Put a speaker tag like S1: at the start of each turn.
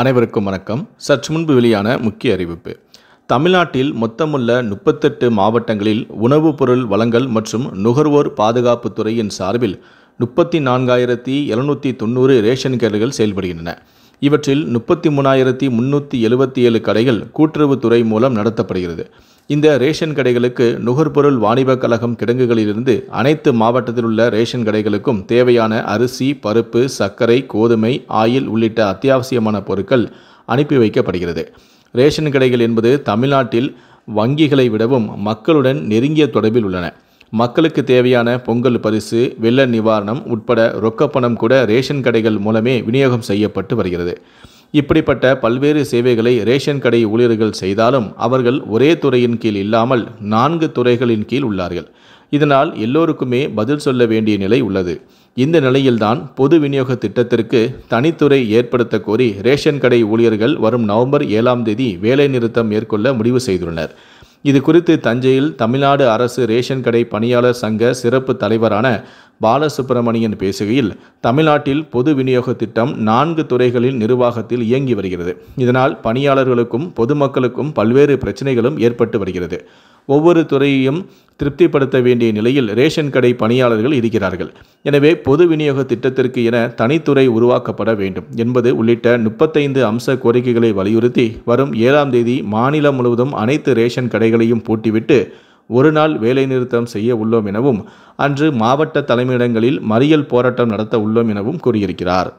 S1: அனைவருக்கும் வணக்கம் சற்று முன்பு வெளியான முக்கிய அறிவிப்பு தமிழ்நாட்டில் மொத்தமுள்ள முப்பத்தெட்டு மாவட்டங்களில் உணவுப் பொருள் வளங்கள் மற்றும் நுகர்வோர் பாதுகாப்பு துறையின் சார்பில் முப்பத்தி நான்காயிரத்தி எழுநூற்றி தொண்ணூறு ரேஷன் கேடுகள் செயல்படுகின்றன இவற்றில் முப்பத்தி மூணாயிரத்தி முன்னூற்றி எழுபத்தி ஏழு கடைகள் கூட்டுறவுத்துறை மூலம் நடத்தப்படுகிறது இந்த ரேஷன் கடைகளுக்கு நுகர்பொருள் வாணிபக் கழகம் கிடங்குகளிலிருந்து அனைத்து மாவட்டத்தில் உள்ள ரேஷன் கடைகளுக்கும் தேவையான அரிசி பருப்பு சர்க்கரை கோதுமை ஆயில் உள்ளிட்ட அத்தியாவசியமான பொருட்கள் அனுப்பி வைக்கப்படுகிறது ரேஷன் கடைகள் என்பது தமிழ்நாட்டில் வங்கிகளை விடவும் மக்களுடன் நெருங்கிய தொடர்பில் உள்ளன மக்களுக்கு தேவையான பொங்கல் பரிசு வெள்ள நிவாரணம் உட்பட ரொக்கப்பணம் கூட ரேஷன் கடைகள் மூலமே விநியோகம் செய்யப்பட்டு வருகிறது இப்படிப்பட்ட பல்வேறு சேவைகளை ரேஷன் கடை ஊழியர்கள் செய்தாலும் அவர்கள் ஒரே துறையின் கீழ் இல்லாமல் நான்கு துறைகளின் கீழ் உள்ளார்கள் இதனால் எல்லோருக்குமே பதில் சொல்ல வேண்டிய நிலை உள்ளது இந்த நிலையில்தான் பொது விநியோக திட்டத்திற்கு தனித்துறை ஏற்படுத்த கோரி ரேஷன் கடை ஊழியர்கள் வரும் நவம்பர் ஏழாம் தேதி வேலைநிறுத்தம் மேற்கொள்ள முடிவு செய்துள்ளனர் இது குறித்து தஞ்சையில் தமிழ்நாடு அரசு ரேஷன் கடை பணியாளர் சங்க சிறப்பு தலைவரான பாலசுப்பிரமணியன் பேசுகையில் தமிழ்நாட்டில் பொது விநியோக திட்டம் நான்கு துறைகளில் நிர்வாகத்தில் இயங்கி வருகிறது இதனால் பணியாளர்களுக்கும் பொதுமக்களுக்கும் பல்வேறு பிரச்சனைகளும் ஏற்பட்டு வருகிறது ஒவ்வொரு துறையையும் திருப்திப்படுத்த வேண்டிய நிலையில் ரேஷன் கடை பணியாளர்கள் இருக்கிறார்கள் எனவே பொது விநியோக திட்டத்திற்கு என தனித்துறை உருவாக்கப்பட வேண்டும் என்பது உள்ளிட்ட முப்பத்தைந்து அம்ச கோரிக்கைகளை வலியுறுத்தி வரும் ஏழாம் தேதி மாநிலம் முழுவதும் அனைத்து ரேஷன் கடைகளையும் பூட்டிவிட்டு ஒரு நாள் வேலைநிறுத்தம் செய்ய உள்ளோம் எனவும் அன்று மாவட்ட தலைமையிடங்களில் மறியல் போராட்டம் நடத்த உள்ளோம் எனவும் கூறியிருக்கிறார்